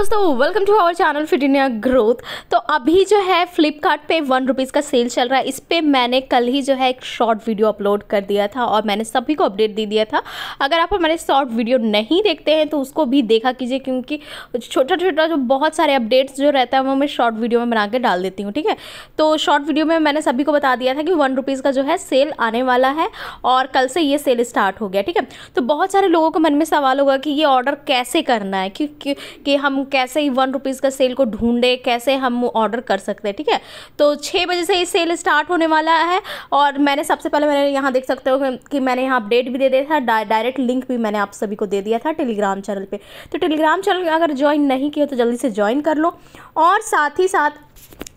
दोस्तों welcome to our channel fit India growth तो अभी जो है फ्लिपकार्ट पे वन रुपीज़ का सेल चल रहा है इस पर मैंने कल ही जो है एक शॉर्ट वीडियो अपलोड कर दिया था और मैंने सभी को अपडेट दे दिया था अगर आप हमारे शॉर्ट वीडियो नहीं देखते हैं तो उसको भी देखा कीजिए क्योंकि छोटा छोटा जो बहुत सारे अपडेट्स जो रहता है वो मैं शॉर्ट वीडियो में बना के डाल देती हूँ ठीक है तो शॉर्ट वीडियो में मैंने सभी को बता दिया था कि वन रुपीज़ का जो है सेल आने वाला है और कल से ये सेल स्टार्ट हो गया ठीक है तो बहुत सारे लोगों को मन में सवाल होगा कि ये ऑर्डर कैसे करना है क्योंकि हम कैसे ही वन रुपीज़ का सेल को ढूंढे कैसे हम ऑर्डर कर सकते हैं ठीक है तो छः बजे से ये सेल स्टार्ट होने वाला है और मैंने सबसे पहले मैंने यहाँ देख सकते हो कि मैंने यहाँ अपडेट भी दे दिया था डायरेक्ट लिंक भी मैंने आप सभी को दे दिया था टेलीग्राम चैनल पर तो टेलीग्राम चैनल अगर ज्वाइन नहीं किया तो जल्दी से ज्वाइन कर लो और साथ ही साथ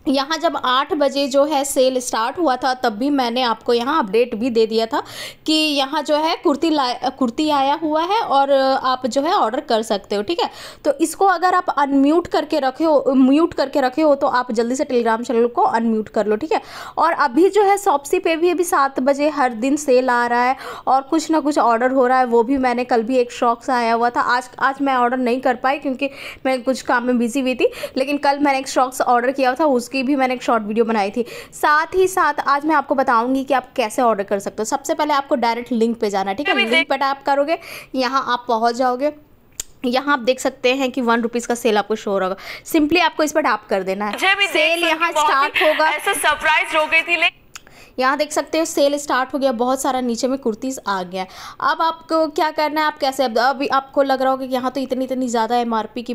यहाँ जब आठ बजे जो है सेल स्टार्ट हुआ था तब भी मैंने आपको यहाँ अपडेट भी दे दिया था कि यहाँ जो है कुर्ती ला कुर्ती आया हुआ है और आप जो है ऑर्डर कर सकते हो ठीक है तो इसको अगर आप अनम्यूट करके रखे हो म्यूट करके रखे हो तो आप जल्दी से टेलीग्राम चैनल को अनम्यूट कर लो ठीक है और अभी जो है सॉप्सी पे भी अभी सात बजे हर दिन सेल आ रहा है और कुछ ना कुछ ऑर्डर हो रहा है वो भी मैंने कल भी एक शौक से आया हुआ था आज आज मैं ऑर्डर नहीं कर पाई क्योंकि मैं कुछ काम में बिजी हुई थी लेकिन कल मैंने एक शौक से ऑर्डर किया था उसकी की भी मैंने एक शॉर्ट वीडियो बनाई थी साथ ही साथ आज मैं आपको बताऊंगी कि आप कैसे ऑर्डर कर सकते हो सबसे पहले आपको डायरेक्ट लिंक पे जाना ठीक है लिंक पर आप करोगे यहाँ आप पहुँच जाओगे यहाँ आप देख सकते हैं कि वन रुपीज़ का सेल आपको शो होगा सिंपली आपको इस पर टैप कर देना है अच्छा, सेल यहाँ स्टार्ट होगा ऐसा सरप्राइज हो गई थी लेकिन यहाँ देख सकते हो सेल स्टार्ट हो गया बहुत सारा नीचे में कुर्तीज़ आ गया अब आपको क्या करना है आप कैसे अब अभी आपको लग रहा होगा कि यहाँ तो इतनी इतनी ज़्यादा एम की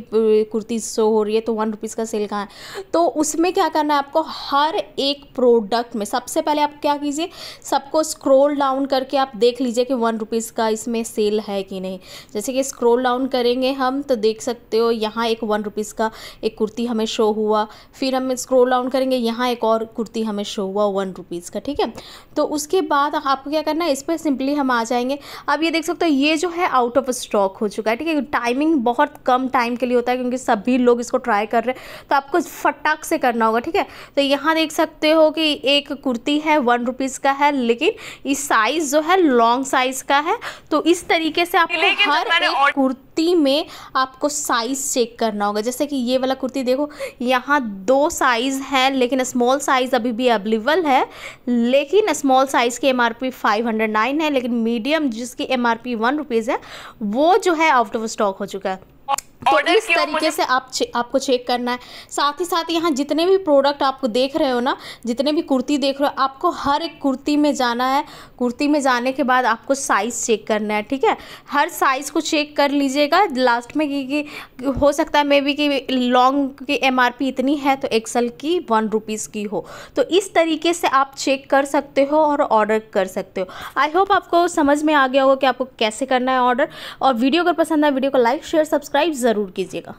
कुर्तीज़ शो हो रही है तो वन रुपीज़ का सेल कहाँ है तो उसमें क्या करना है आपको हर एक प्रोडक्ट में सबसे पहले आप क्या कीजिए सबको स्क्रोल डाउन करके आप देख लीजिए कि वन रुपीज़ का इसमें सेल है कि नहीं जैसे कि स्क्रोल डाउन करेंगे हम तो देख सकते हो यहाँ एक वन रुपीज़ का एक कुर्ती हमें शो हुआ फिर हम स्क्रोल डाउन करेंगे यहाँ एक और कुर्ती हमें शो हुआ वन रुपीज़ का ठीक ठीक है तो उसके बाद आपको क्या करना है इस पर सिंपली हम आ जाएंगे अब ये देख सकते हो ये जो है आउट ऑफ स्टॉक हो चुका है ठीक है टाइमिंग बहुत कम टाइम के लिए होता है क्योंकि सभी लोग इसको ट्राई कर रहे हैं तो आपको फटाक से करना होगा ठीक है तो यहाँ देख सकते हो कि एक कुर्ती है वन रुपीज़ का है लेकिन इस साइज़ जो है लॉन्ग साइज़ का है तो इस तरीके से आपको हर तो एक कुर्ती कुर्ती में आपको साइज़ चेक करना होगा जैसे कि ये वाला कुर्ती देखो यहाँ दो साइज़ हैं लेकिन स्मॉल साइज़ अभी भी अवेलेबल है लेकिन स्मॉल साइज़ की M R P five hundred nine है लेकिन मीडियम जिसकी M R P one rupees है वो जो है आउट ऑफ स्टॉक हो चुका है तो इस तरीके से आप चे, आपको चेक करना है साथ ही साथ यहाँ जितने भी प्रोडक्ट आपको देख रहे हो ना जितने भी कुर्ती देख रहे हो आपको हर एक कुर्ती में जाना है कुर्ती में जाने के बाद आपको साइज़ चेक करना है ठीक है हर साइज़ को चेक कर लीजिएगा लास्ट में कि, कि हो सकता है मे बी कि लॉन्ग की एम इतनी है तो एक्सल की वन रुपीज़ की हो तो इस तरीके से आप चेक कर सकते हो और ऑर्डर कर सकते हो आई होप आपको समझ में आ गया होगा कि आपको कैसे करना है ऑर्डर और वीडियो अगर पसंद आए वीडियो को लाइक शेयर सब्सक्राइब जरूर ज़रूर कीजिएगा